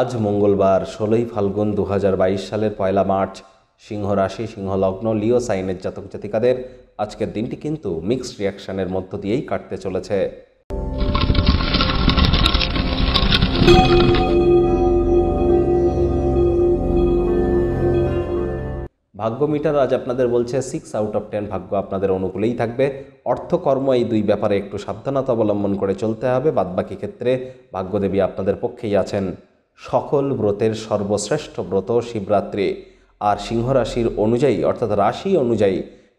আজ মঙ্গলবার ষোলোই ফাল্গুন দু সালের পয়লা মার্চ সিংহ রাশি সিংহলগ্ন লিও সাইনের জাতক জাতিকাদের আজকের দিনটি কিন্তু মিক্সড রিয়াকশানের মধ্য দিয়েই কাটতে চলেছে ভাগ্য মিটার আজ আপনাদের বলছে সিক্স আউট অফ টেন ভাগ্য আপনাদের অনুকূলেই থাকবে অর্থকর্ম এই দুই ব্যাপারে একটু সাবধানতা অবলম্বন করে চলতে হবে বাদবাকি ক্ষেত্রে ভাগ্যদেবী আপনাদের পক্ষেই আছেন সকল ব্রতের সর্বশ্রেষ্ঠ ব্রত শিবরাত্রি আর সিংহরাশির অনুযায়ী অর্থাৎ রাশি অনুযায়ী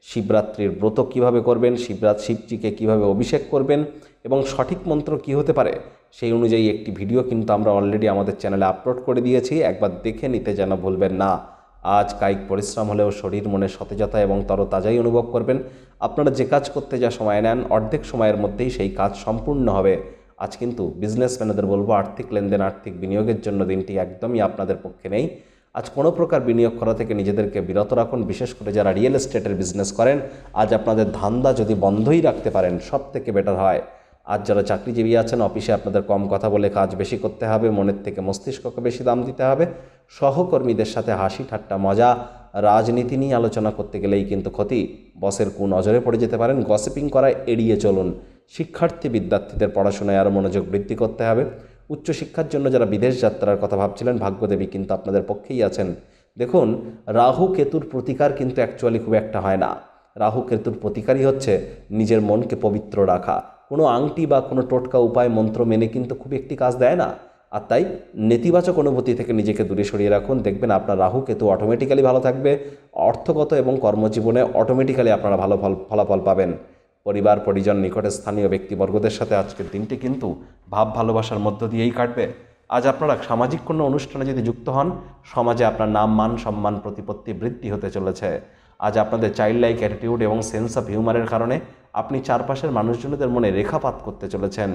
শিবরাত্রির ব্রত কিভাবে করবেন শিবরাত শিবজিকে কিভাবে অভিষেক করবেন এবং সঠিক মন্ত্র কি হতে পারে সেই অনুযায়ী একটি ভিডিও কিন্তু আমরা অলরেডি আমাদের চ্যানেলে আপলোড করে দিয়েছি একবার দেখে নিতে যেন ভুলবেন না আজ কায়িক পরিশ্রম হলেও শরীর মনে সতেজতা এবং তরতাজাই অনুভব করবেন আপনারা যে কাজ করতে যা সময় নেন অর্ধেক সময়ের মধ্যেই সেই কাজ সম্পূর্ণ হবে আজ কিন্তু বিজনেসম্যানদের বলবো আর্থিক লেনদেন আর্থিক বিনিয়োগের জন্য দিনটি একদমই আপনাদের পক্ষে নেই আজ কোনো প্রকার বিনিয়োগ করা থেকে নিজেদেরকে বিরত রাখুন বিশেষ করে যারা রিয়েল এস্টেটের বিজনেস করেন আজ আপনাদের ধান্দা যদি বন্ধই রাখতে পারেন সব থেকে বেটার হয় আজ যারা চাকরিজীবী আছেন অফিসে আপনাদের কম কথা বলে কাজ বেশি করতে হবে মনের থেকে মস্তিষ্ককে বেশি দাম দিতে হবে সহকর্মীদের সাথে হাসি ঠাট্টা মজা রাজনীতি নিয়ে আলোচনা করতে গেলেই কিন্তু ক্ষতি বসের কোন নজরে পড়ে যেতে পারেন গসিপিং করা এড়িয়ে চলুন শিক্ষার্থী বিদ্যার্থীদের পড়াশোনায় আরও মনোযোগ বৃদ্ধি করতে হবে উচ্চশিক্ষার জন্য যারা বিদেশ যাত্রার কথা ভাবছিলেন ভাগ্যদেবী কিন্তু আপনাদের পক্ষেই আছেন দেখুন রাহু কেতুর প্রতিকার কিন্তু অ্যাকচুয়ালি খুব একটা হয় না রাহু কেতুর প্রতিকারই হচ্ছে নিজের মনকে পবিত্র রাখা কোনো আংটি বা কোনো টোটকা উপায় মন্ত্র মেনে কিন্তু খুব একটি কাজ দেয় না আর তাই নেতিবাচক অনুভূতি থেকে নিজেকে দূরে সরিয়ে রাখুন দেখবেন আপনার রাহু কেতু অটোমেটিক্যালি ভালো থাকবে অর্থগত এবং কর্মজীবনে অটোমেটিক্যালি আপনারা ভালো ফল ফলাফল পাবেন পরিবার পরিজন নিকটে স্থানীয় ব্যক্তিবর্গদের সাথে আজকের দিনটি কিন্তু ভাব ভালোবাসার মধ্য দিয়েই কাটবে আজ আপনারা সামাজিক কোনো অনুষ্ঠানে যদি যুক্ত হন সমাজে আপনার নাম মান সম্মান প্রতিপত্তি বৃদ্ধি হতে চলেছে আজ আপনাদের চাইল্ড লাইক অ্যাটিটিউড এবং সেন্স অফ হিউমারের কারণে আপনি চারপাশের মানুষজনদের মনে রেখাপাত করতে চলেছেন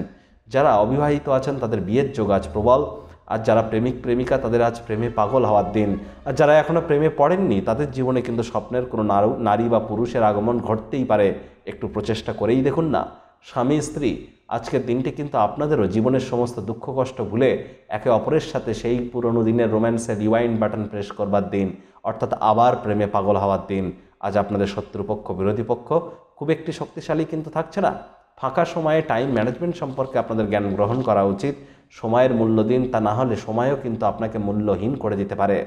যারা অবিবাহিত আছেন তাদের বিয়ের যোগ আজ প্রবল আর যারা প্রেমিক প্রেমিকা তাদের আজ প্রেমে পাগল হওয়ার দিন আর যারা এখনও প্রেমে পড়েননি তাদের জীবনে কিন্তু স্বপ্নের কোনো নারী বা পুরুষের আগমন ঘটতেই পারে একটু প্রচেষ্টা করেই দেখুন না স্বামী স্ত্রী আজকের দিনটি কিন্তু আপনাদেরও জীবনের সমস্ত দুঃখ কষ্ট ভুলে একে অপরের সাথে সেই পুরনো দিনের রোম্যান্সের রিওয়াইন্ড বাটন প্রেস করবার দিন অর্থাৎ আবার প্রেমে পাগল হওয়ার দিন আজ আপনাদের শত্রুপক্ষ বিরোধী পক্ষ খুব একটি শক্তিশালী কিন্তু থাকছে না ফাঁকা সময়ে টাইম ম্যানেজমেন্ট সম্পর্কে আপনাদের জ্ঞান গ্রহণ করা উচিত সময়ের মূল্য দিন তা না হলে সময়ও কিন্তু আপনাকে মূল্যহীন করে দিতে পারে